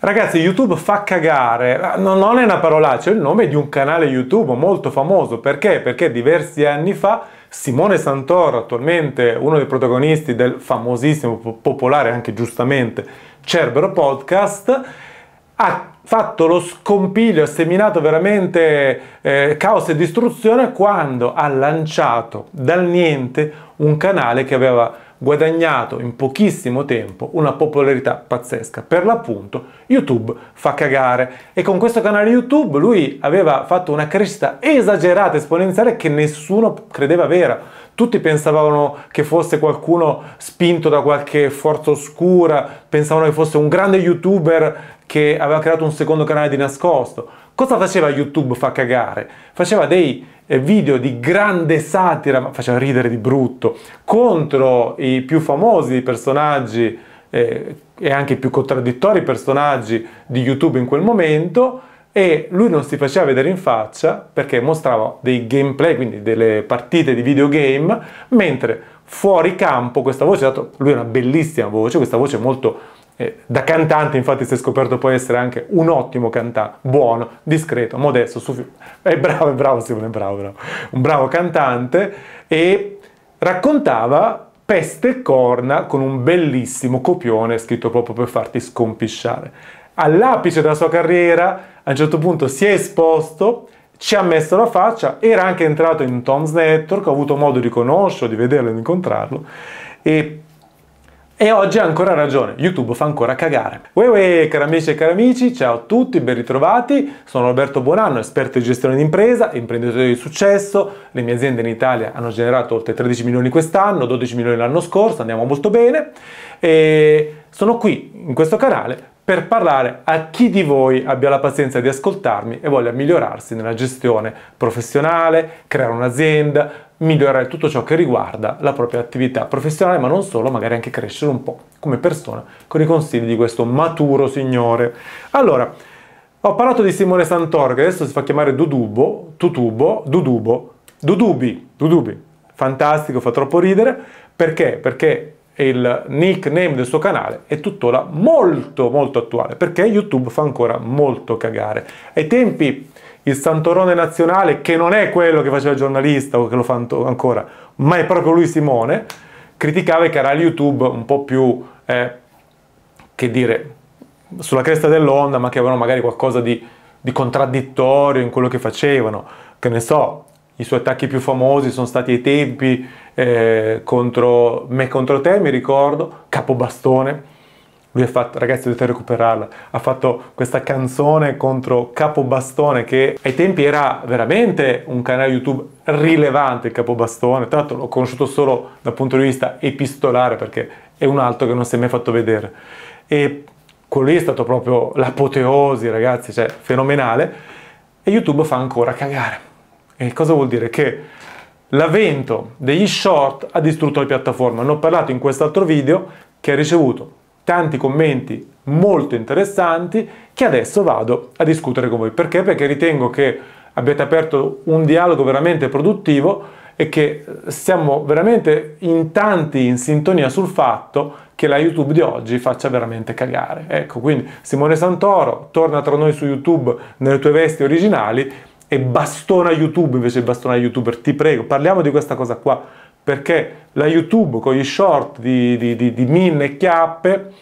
Ragazzi, YouTube fa cagare, ah, non è una parolaccia, è il nome di un canale YouTube molto famoso. Perché? Perché diversi anni fa Simone Santoro, attualmente uno dei protagonisti del famosissimo, popolare anche giustamente, Cerbero Podcast, ha fatto lo scompiglio, ha seminato veramente eh, caos e distruzione quando ha lanciato dal niente un canale che aveva guadagnato in pochissimo tempo una popolarità pazzesca. Per l'appunto YouTube fa cagare e con questo canale YouTube lui aveva fatto una crescita esagerata, esponenziale che nessuno credeva vera. Tutti pensavano che fosse qualcuno spinto da qualche forza oscura, pensavano che fosse un grande youtuber che aveva creato un secondo canale di nascosto. Cosa faceva YouTube fa cagare? Faceva dei video di grande satira, ma faceva ridere di brutto, contro i più famosi personaggi eh, e anche i più contraddittori personaggi di YouTube in quel momento e lui non si faceva vedere in faccia perché mostrava dei gameplay, quindi delle partite di videogame, mentre fuori campo questa voce, dato lui ha una bellissima voce, questa voce molto da cantante infatti si è scoperto poi essere anche un ottimo cantante, buono, discreto, modesto, suffi- è bravo, è bravo Simone, è bravo, bravo, un bravo cantante e raccontava peste e corna con un bellissimo copione scritto proprio per farti scompisciare. All'apice della sua carriera a un certo punto si è esposto, ci ha messo la faccia, era anche entrato in Tom's Network, ho avuto modo di conoscerlo, di vederlo, di incontrarlo e e oggi ha ancora ragione, YouTube fa ancora cagare. Uè uè, cari amici e cari amici, ciao a tutti, ben ritrovati. Sono Alberto Buonanno, esperto di gestione d'impresa, imprenditore di successo. Le mie aziende in Italia hanno generato oltre 13 milioni quest'anno, 12 milioni l'anno scorso, andiamo molto bene. E sono qui, in questo canale, per parlare a chi di voi abbia la pazienza di ascoltarmi e voglia migliorarsi nella gestione professionale, creare un'azienda, migliorare tutto ciò che riguarda la propria attività professionale, ma non solo, magari anche crescere un po' come persona con i consigli di questo maturo signore. Allora, ho parlato di Simone Santoro, che adesso si fa chiamare Dudubo, Tutubo, Dudubo, Dudubi, Dudubi. Fantastico, fa troppo ridere. Perché? Perché il nickname del suo canale è tuttora molto molto attuale perché YouTube fa ancora molto cagare. Ai tempi il Santorone nazionale, che non è quello che faceva il giornalista o che lo fa ancora, ma è proprio lui Simone, criticava i canali YouTube un po' più, eh, che dire, sulla cresta dell'onda, ma che avevano magari qualcosa di, di contraddittorio in quello che facevano. Che ne so, i suoi attacchi più famosi sono stati ai tempi eh, contro me contro te, mi ricordo, Capobastone lui ha fatto, ragazzi dovete recuperarla, ha fatto questa canzone contro Capobastone che ai tempi era veramente un canale YouTube rilevante il Capobastone, tra l'altro l'ho conosciuto solo dal punto di vista epistolare perché è un altro che non si è mai fatto vedere. E quello lì è stato proprio l'apoteosi ragazzi, cioè fenomenale. E YouTube fa ancora cagare. E cosa vuol dire? Che l'avvento degli short ha distrutto la piattaforma. Ne ho parlato in quest'altro video che ha ricevuto tanti commenti molto interessanti che adesso vado a discutere con voi. Perché? Perché ritengo che abbiate aperto un dialogo veramente produttivo e che eh, siamo veramente in tanti in sintonia sul fatto che la YouTube di oggi faccia veramente cagare. Ecco, quindi Simone Santoro torna tra noi su YouTube nelle tue vesti originali e bastona YouTube invece di bastona youtuber, ti prego, parliamo di questa cosa qua perché la YouTube con gli short di, di, di, di mille chiappe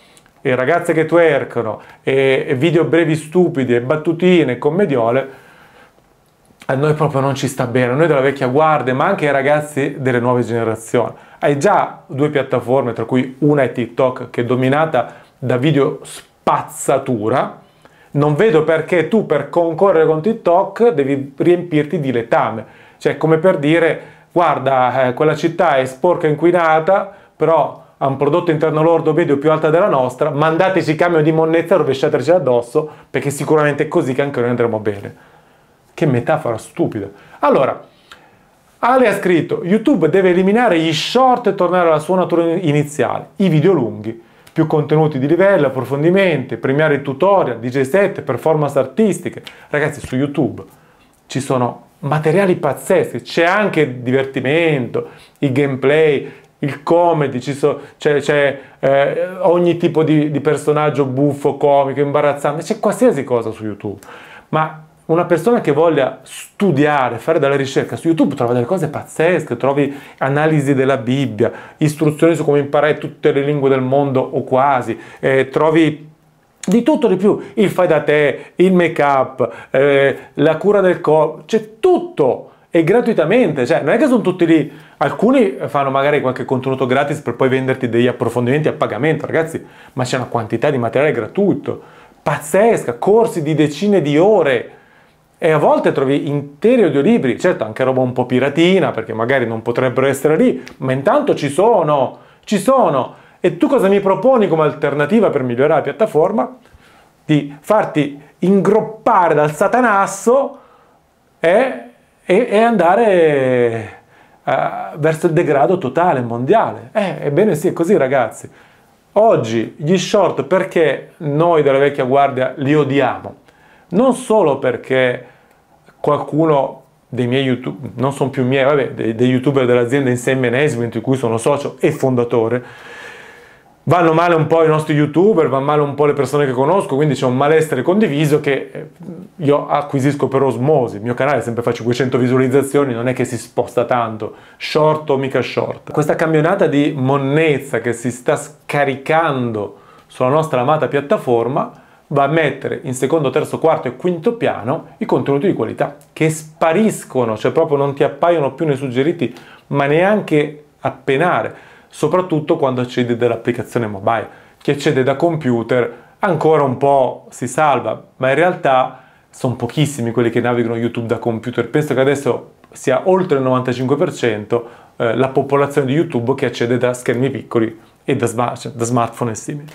e ragazze che twercano e, e video brevi stupidi e battutine e commediole a noi proprio non ci sta bene, a noi della vecchia guardia, ma anche ai ragazzi delle nuove generazioni. Hai già due piattaforme, tra cui una è TikTok, che è dominata da video spazzatura. Non vedo perché tu per concorrere con TikTok devi riempirti di letame. Cioè, come per dire, guarda, eh, quella città è sporca e inquinata, però ha un prodotto interno lordo medio più alto della nostra, mandateci il camion di monnezza e rovesciateci addosso, perché sicuramente è così che anche noi andremo bene. Che metafora stupida. Allora, Ale ha scritto, YouTube deve eliminare gli short e tornare alla sua natura iniziale, i video lunghi, più contenuti di livello, approfondimenti, premiare i tutorial, DJ set, performance artistiche. Ragazzi, su YouTube ci sono materiali pazzeschi, c'è anche il divertimento, i gameplay, il comedy, c'è, so, eh, ogni tipo di, di, personaggio buffo, comico, imbarazzante, c'è qualsiasi cosa su YouTube. Ma una persona che voglia studiare, fare della ricerca su YouTube trova delle cose pazzesche, trovi analisi della Bibbia, istruzioni su come imparare tutte le lingue del mondo o quasi, eh, trovi di tutto di più, il fai da te, il make up, eh, la cura del corpo, c'è tutto e gratuitamente, cioè non è che sono tutti lì, alcuni fanno magari qualche contenuto gratis per poi venderti degli approfondimenti a pagamento, ragazzi, ma c'è una quantità di materiale gratuito, pazzesca, corsi di decine di ore e a volte trovi interi audiolibri, certo anche roba un po' piratina perché magari non potrebbero essere lì, ma intanto ci sono, ci sono e tu cosa mi proponi come alternativa per migliorare la piattaforma? Di farti ingroppare dal satanasso e, e, e andare uh, verso il degrado totale mondiale. Eh, ebbene sì, è così ragazzi. Oggi gli short perché noi della vecchia guardia li odiamo? Non solo perché qualcuno dei miei youtuber, non sono più miei, vabbè, dei, dei youtuber dell'azienda Insieme management di cui sono socio e fondatore, vanno male un po' i nostri youtuber, vanno male un po' le persone che conosco, quindi c'è un malessere condiviso che eh, io acquisisco per osmosi. Il mio canale sempre fa 500 visualizzazioni, non è che si sposta tanto, short o mica short. Questa campionata di monnezza che si sta scaricando sulla nostra amata piattaforma va a mettere in secondo, terzo, quarto e quinto piano i contenuti di qualità che spariscono, cioè proprio non ti appaiono più nei suggeriti, ma neanche a penare soprattutto quando accedi dall'applicazione mobile. Chi accede da computer ancora un po' si salva, ma in realtà sono pochissimi quelli che navigano YouTube da computer. Penso che adesso sia oltre il 95% eh, la popolazione di YouTube che accede da schermi piccoli e cioè, da, smartphone e simili.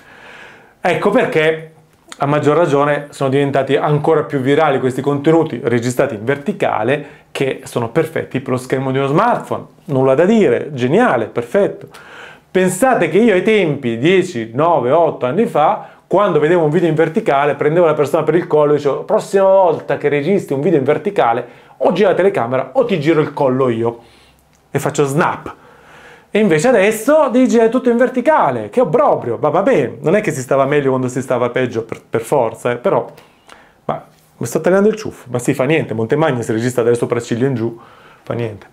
Ecco perché a maggior ragione sono diventati ancora più virali questi contenuti registrati in verticale che sono perfetti per lo schermo di uno smartphone, nulla da dire, geniale, perfetto. Pensate che io ai tempi, 10, 9, 8 anni fa, quando vedevo un video in verticale, prendevo la persona per il collo e dicevo, prossima volta che registri un video in verticale, o gira la telecamera o ti giro il collo io e faccio snap. E invece adesso devi girare tutto in verticale, che è proprio, va bene, non è che si stava meglio quando si stava peggio per, per forza, eh, però mi sta tagliando il ciuffo. Ma si sì, fa niente. Montemagno si registra dalle sopracciglia in giù. Fa niente.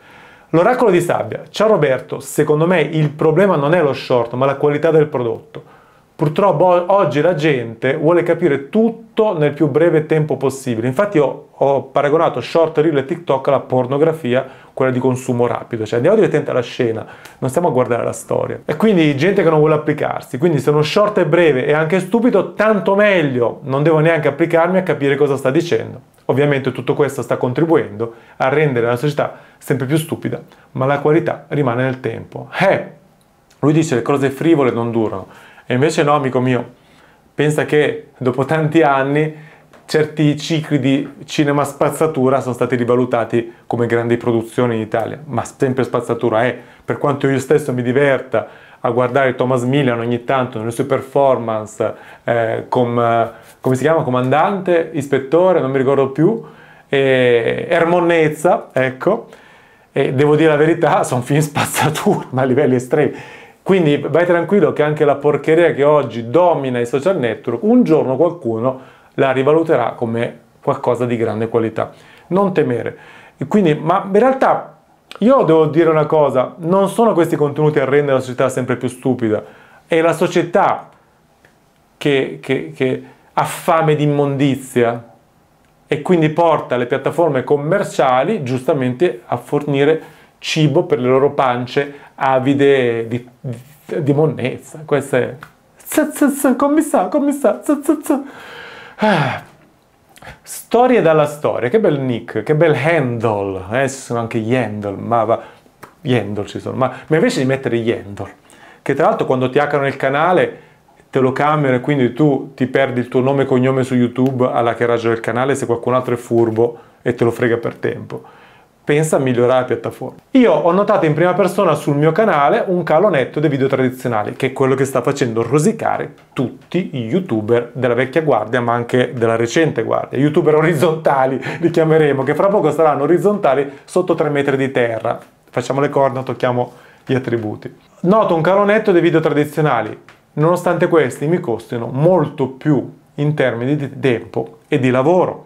L'oracolo di sabbia. Ciao Roberto, secondo me il problema non è lo short, ma la qualità del prodotto. Purtroppo oggi la gente vuole capire tutto nel più breve tempo possibile. Infatti io ho paragonato short reel e TikTok alla pornografia, quella di consumo rapido, cioè andiamo direttamente alla scena, non stiamo a guardare la storia. E quindi gente che non vuole applicarsi, quindi se uno short è breve e anche stupido, tanto meglio, non devo neanche applicarmi a capire cosa sta dicendo. Ovviamente tutto questo sta contribuendo a rendere la società sempre più stupida, ma la qualità rimane nel tempo. Eh, lui dice le cose frivole non durano. E invece no, amico mio, pensa che dopo tanti anni certi cicli di cinema spazzatura sono stati rivalutati come grandi produzioni in Italia, ma sempre spazzatura è, per quanto io stesso mi diverta a guardare Thomas Milan ogni tanto nelle sue performance eh, con, come si chiama, comandante, ispettore, non mi ricordo più, e Ermonnezza, ecco, e devo dire la verità, sono film spazzatura, ma a livelli estremi. Quindi vai tranquillo che anche la porcheria che oggi domina i social network, un giorno qualcuno la rivaluterà come qualcosa di grande qualità. Non temere. E quindi, ma in realtà io devo dire una cosa, non sono questi contenuti a rendere la società sempre più stupida, è la società che, che, che ha fame di immondizia e quindi porta le piattaforme commerciali giustamente a fornire cibo per le loro pance avide di, di, di monnezza. Queste... Come sa, come sa, ah. Storie dalla storia, che bel nick, che bel handle, adesso eh, sono anche gli handle, ma va, gli handle ci sono, ma, ma invece di mettere gli handle, che tra l'altro quando ti hackano il canale te lo cambiano e quindi tu ti perdi il tuo nome e cognome su YouTube alla che raggio del canale se qualcun altro è furbo e te lo frega per tempo pensa a migliorare la piattaforma. Io ho notato in prima persona sul mio canale un calo netto dei video tradizionali, che è quello che sta facendo rosicare tutti i youtuber della vecchia guardia, ma anche della recente guardia. Youtuber orizzontali li chiameremo, che fra poco saranno orizzontali sotto 3 metri di terra. Facciamo le corna, tocchiamo gli attributi. Noto un calo netto dei video tradizionali, nonostante questi mi costino molto più in termini di tempo e di lavoro.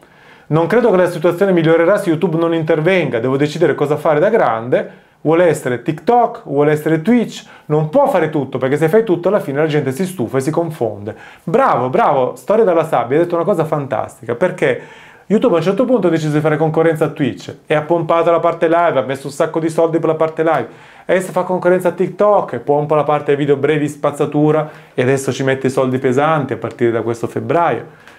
Non credo che la situazione migliorerà se YouTube non intervenga, devo decidere cosa fare da grande. Vuole essere TikTok, vuole essere Twitch, non può fare tutto perché se fai tutto alla fine la gente si stufa e si confonde. Bravo, bravo, Storia dalla sabbia, hai detto una cosa fantastica perché YouTube a un certo punto ha deciso di fare concorrenza a Twitch e ha pompato la parte live, ha messo un sacco di soldi per la parte live. Adesso fa concorrenza a TikTok e pompa la parte video brevi spazzatura e adesso ci mette i soldi pesanti a partire da questo febbraio.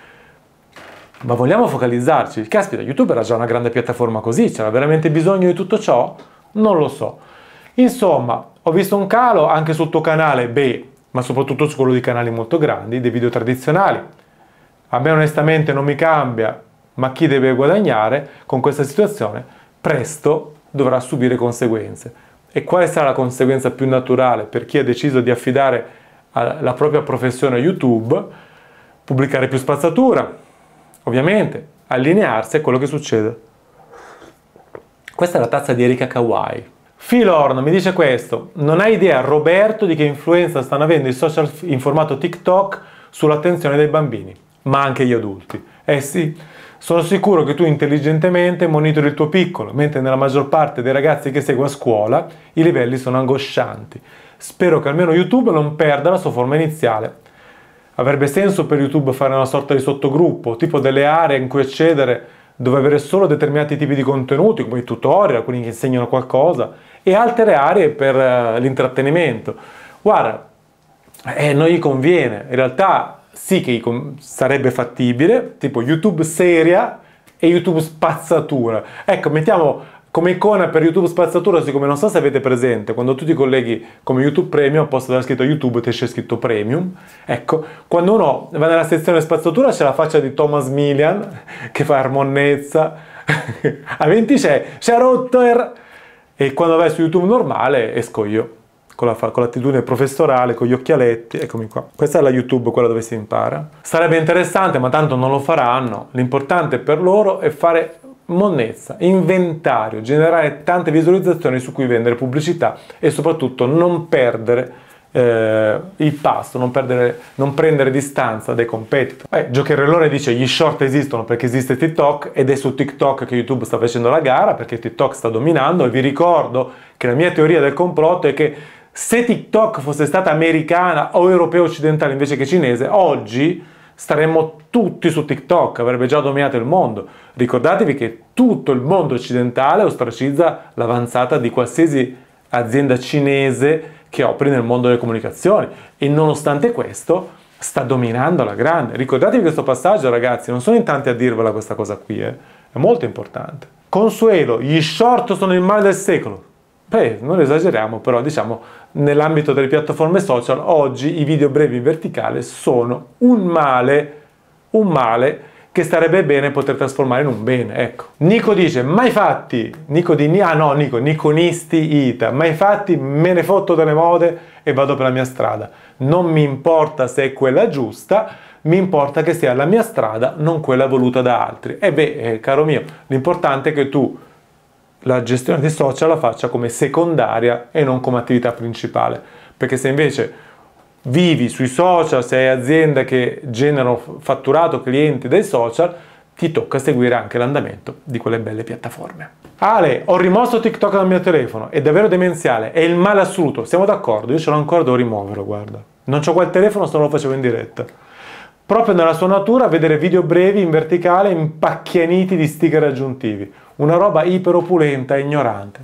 Ma vogliamo focalizzarci? Caspita, YouTube era già una grande piattaforma così, c'era veramente bisogno di tutto ciò? Non lo so. Insomma, ho visto un calo anche sul tuo canale, beh, ma soprattutto su quello di canali molto grandi, dei video tradizionali. A me onestamente non mi cambia, ma chi deve guadagnare con questa situazione presto dovrà subire conseguenze. E quale sarà la conseguenza più naturale per chi ha deciso di affidare la propria professione a YouTube? Pubblicare più spazzatura, Ovviamente, allinearsi a quello che succede. Questa è la tazza di Erika Kawai. Filorn mi dice questo, non hai idea Roberto di che influenza stanno avendo i social in formato TikTok sull'attenzione dei bambini, ma anche gli adulti. Eh sì, sono sicuro che tu intelligentemente monitori il tuo piccolo, mentre nella maggior parte dei ragazzi che seguo a scuola i livelli sono angoscianti. Spero che almeno YouTube non perda la sua forma iniziale, Avrebbe senso per YouTube fare una sorta di sottogruppo, tipo delle aree in cui accedere dove avere solo determinati tipi di contenuti, come i tutorial, quelli che insegnano qualcosa, e altre aree per eh, l'intrattenimento. Guarda, eh, non gli conviene, in realtà sì che sarebbe fattibile, tipo YouTube seria e YouTube spazzatura. Ecco, mettiamo come icona per YouTube spazzatura, siccome non so se avete presente, quando tu ti colleghi come YouTube Premium, a posto della scritta YouTube ti c'è scritto Premium. Ecco, quando uno va nella sezione spazzatura c'è la faccia di Thomas Milian che fa armonnezza. a 20 c'è, c'è Rotter. E quando vai su YouTube normale esco io, con, la, con l'attitudine professorale, con gli occhialetti, eccomi qua. Questa è la YouTube, quella dove si impara. Sarebbe interessante, ma tanto non lo faranno. L'importante per loro è fare monnezza, inventario, generare tante visualizzazioni su cui vendere pubblicità e soprattutto non perdere eh, il passo, non, perdere, non, prendere distanza dai competitor. Eh, Giocherellone dice gli short esistono perché esiste TikTok ed è su TikTok che YouTube sta facendo la gara perché TikTok sta dominando e vi ricordo che la mia teoria del complotto è che se TikTok fosse stata americana o europea occidentale invece che cinese, oggi staremmo tutti su TikTok, avrebbe già dominato il mondo. Ricordatevi che tutto il mondo occidentale ostracizza l'avanzata di qualsiasi azienda cinese che operi nel mondo delle comunicazioni e nonostante questo sta dominando la grande. Ricordatevi questo passaggio ragazzi, non sono in tanti a dirvela questa cosa qui, eh. è molto importante. Consuelo, gli short sono il male del secolo beh, non esageriamo, però diciamo nell'ambito delle piattaforme social oggi i video brevi in verticale sono un male, un male che starebbe bene poter trasformare in un bene, ecco. Nico dice, mai fatti, Nico di, ah no, Nico, Niconisti Ita, mai fatti, me ne fotto delle mode e vado per la mia strada. Non mi importa se è quella giusta, mi importa che sia la mia strada, non quella voluta da altri. E beh, eh, caro mio, l'importante è che tu la gestione dei social la faccia come secondaria e non come attività principale. Perché se invece vivi sui social, sei azienda che generano fatturato clienti dai social, ti tocca seguire anche l'andamento di quelle belle piattaforme. Ale, ho rimosso TikTok dal mio telefono, è davvero demenziale, è il male assoluto, siamo d'accordo, io ce l'ho ancora, devo rimuoverlo, guarda. Non c'ho quel telefono se non lo facevo in diretta proprio nella sua natura vedere video brevi in verticale impacchianiti di sticker aggiuntivi. Una roba iperopulenta e ignorante.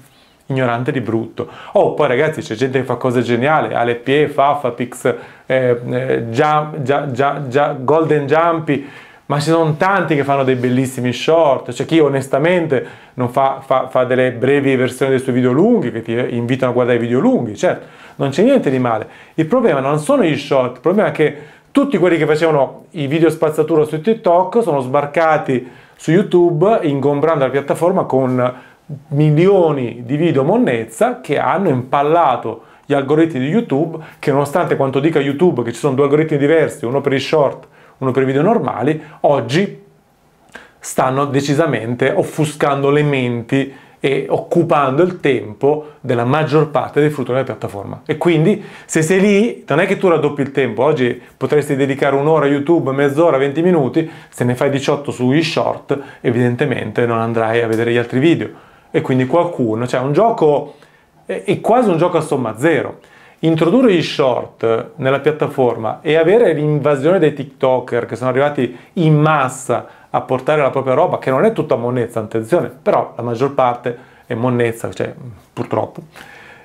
Ignorante di brutto. Oh, poi ragazzi, c'è gente che fa cose geniali, Alepie, Fafapix, eh, eh, jump, jump, jump, Golden Jumpy, ma ci sono tanti che fanno dei bellissimi short, c'è chi onestamente fa, fa, fa, delle brevi versioni dei suoi video lunghi, che ti invitano a guardare i video lunghi, certo, non c'è niente di male. Il problema non sono gli short, il problema è che tutti quelli che facevano i video spazzatura su TikTok sono sbarcati su YouTube ingombrando la piattaforma con milioni di video monnezza che hanno impallato gli algoritmi di YouTube che nonostante quanto dica YouTube che ci sono due algoritmi diversi, uno per i short, uno per i video normali, oggi stanno decisamente offuscando le menti e occupando il tempo della maggior parte dei frutti della piattaforma. E quindi se sei lì, non è che tu raddoppi il tempo, oggi potresti dedicare un'ora a YouTube, mezz'ora, 20 minuti, se ne fai 18 sui short, evidentemente non andrai a vedere gli altri video. E quindi qualcuno, cioè un gioco, è quasi un gioco a somma zero. Introdurre gli short nella piattaforma e avere l'invasione dei TikToker che sono arrivati in massa a portare la propria roba, che non è tutta monnezza, attenzione, però la maggior parte è monnezza, cioè purtroppo.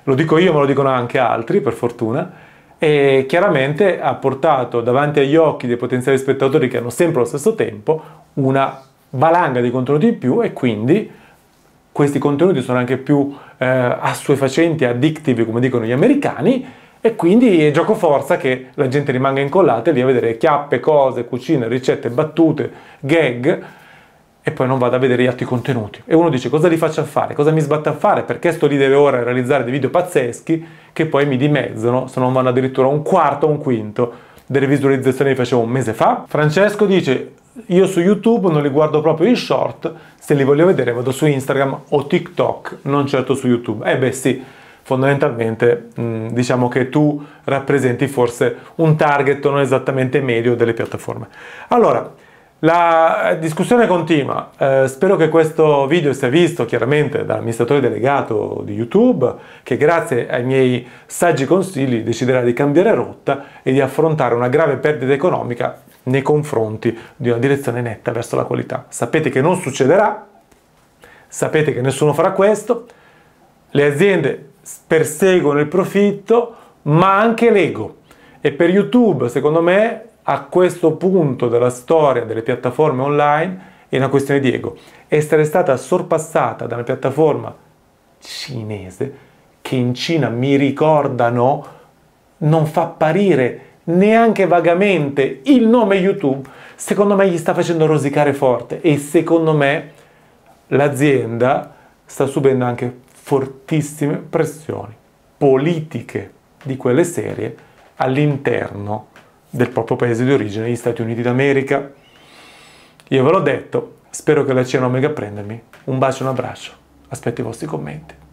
Lo dico io, ma lo dicono anche altri, per fortuna, e chiaramente ha portato davanti agli occhi dei potenziali spettatori che hanno sempre lo stesso tempo una valanga di contenuti in più e quindi questi contenuti sono anche più eh, assuefacenti, addictive, come dicono gli americani, e quindi è gioco forza che la gente rimanga incollata lì a vedere chiappe, cose, cucine, ricette, battute, gag e poi non vada a vedere gli altri contenuti. E uno dice cosa li faccio a fare, cosa mi sbatte a fare, perché sto lì delle ore a realizzare dei video pazzeschi che poi mi dimezzano, se non vanno addirittura un quarto o un quinto delle visualizzazioni che facevo un mese fa. Francesco dice io su YouTube non li guardo proprio in short, se li voglio vedere vado su Instagram o TikTok, non certo su YouTube. Eh beh sì, fondamentalmente mh, mm, diciamo che tu rappresenti forse un target non esattamente medio delle piattaforme. Allora, la discussione continua, eh, spero che questo video sia visto chiaramente dall'amministratore delegato di YouTube che grazie ai miei saggi consigli deciderà di cambiare rotta e di affrontare una grave perdita economica nei confronti di una direzione netta verso la qualità. Sapete che non succederà, sapete che nessuno farà questo, le aziende perseguono il profitto, ma anche l'ego. E per YouTube, secondo me, a questo punto della storia delle piattaforme online è una questione di ego. Essere stata sorpassata da una piattaforma cinese che in Cina mi ricordano non fa apparire neanche vagamente il nome YouTube, secondo me gli sta facendo rosicare forte e secondo me l'azienda sta subendo anche fortissime pressioni politiche di quelle serie all'interno del proprio paese di origine, gli Stati Uniti d'America. Io ve l'ho detto, spero che la CNO venga a prendermi. Un bacio e un abbraccio. Aspetto i vostri commenti.